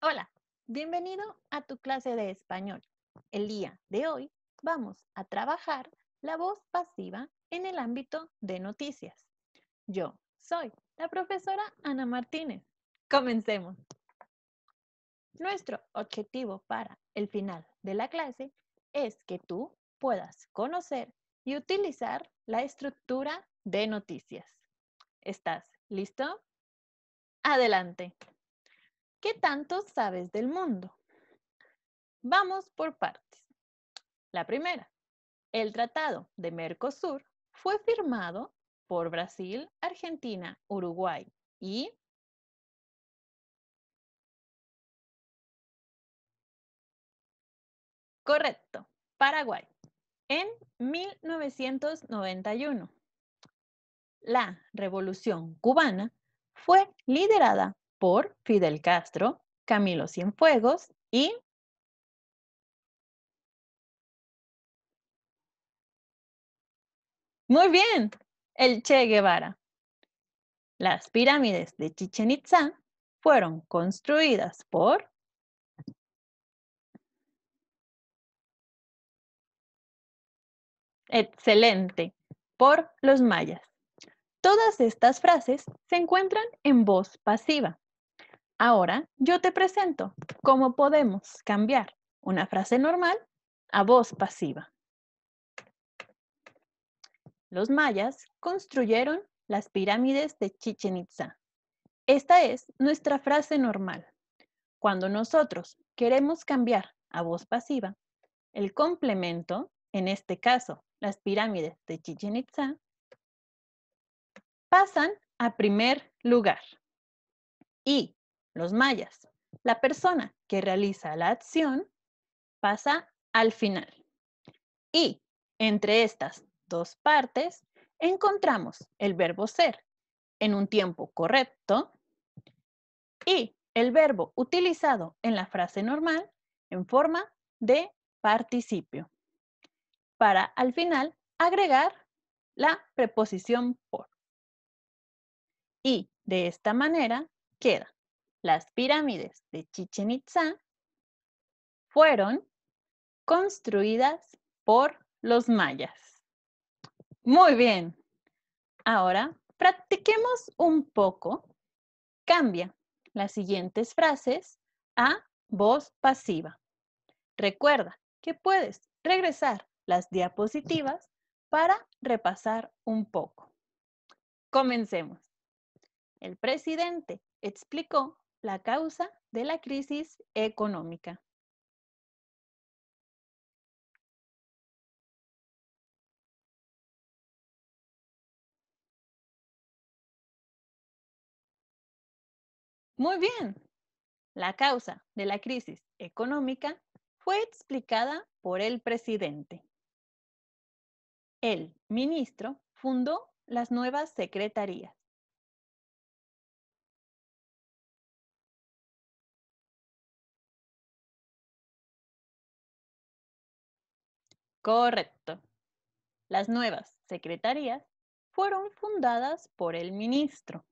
Hola, bienvenido a tu clase de español. El día de hoy vamos a trabajar la voz pasiva en el ámbito de noticias. Yo soy la profesora Ana Martínez. Comencemos. Nuestro objetivo para el final de la clase es que tú puedas conocer y utilizar la estructura de noticias. ¿Estás listo? Adelante. ¿Qué tanto sabes del mundo? Vamos por partes. La primera, el Tratado de Mercosur fue firmado por Brasil, Argentina, Uruguay y Correcto, Paraguay, en 1991. La Revolución cubana fue liderada por Fidel Castro, Camilo Cienfuegos y Muy bien, el Che Guevara. Las pirámides de Chichen Itza fueron construidas por Excelente, por los mayas. Todas estas frases se encuentran en voz pasiva. Ahora yo te presento cómo podemos cambiar una frase normal a voz pasiva. Los mayas construyeron las pirámides de Chichen Itza. Esta es nuestra frase normal. Cuando nosotros queremos cambiar a voz pasiva, el complemento, en este caso las pirámides de Chichen Itza, pasan a primer lugar. Y los mayas. La persona que realiza la acción pasa al final. Y entre estas dos partes encontramos el verbo ser en un tiempo correcto y el verbo utilizado en la frase normal en forma de participio. Para al final agregar la preposición por. Y de esta manera queda las pirámides de Chichen Itza fueron construidas por los mayas. Muy bien. Ahora practiquemos un poco. Cambia las siguientes frases a voz pasiva. Recuerda que puedes regresar las diapositivas para repasar un poco. Comencemos. El presidente explicó la causa de la crisis económica. Muy bien, la causa de la crisis económica fue explicada por el presidente. El ministro fundó las nuevas secretarías Correcto. Las nuevas secretarías fueron fundadas por el ministro.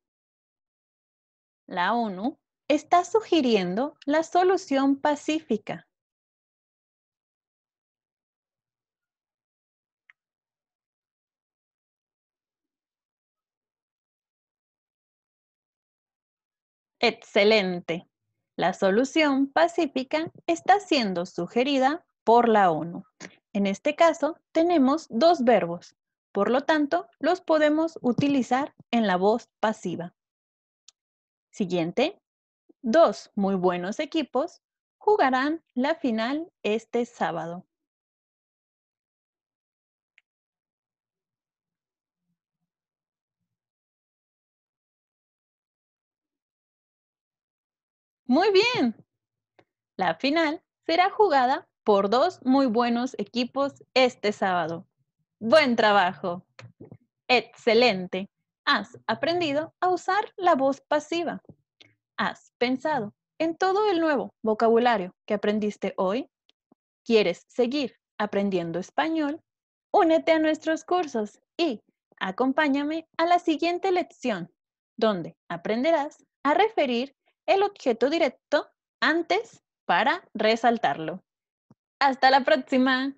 La ONU está sugiriendo la solución pacífica. Excelente. La solución pacífica está siendo sugerida por la ONU. En este caso, tenemos dos verbos, por lo tanto, los podemos utilizar en la voz pasiva. Siguiente, dos muy buenos equipos jugarán la final este sábado. Muy bien. La final será jugada por dos muy buenos equipos este sábado. Buen trabajo. Excelente. Has aprendido a usar la voz pasiva. Has pensado en todo el nuevo vocabulario que aprendiste hoy. ¿Quieres seguir aprendiendo español? Únete a nuestros cursos y acompáñame a la siguiente lección, donde aprenderás a referir el objeto directo antes para resaltarlo. Hasta la próxima.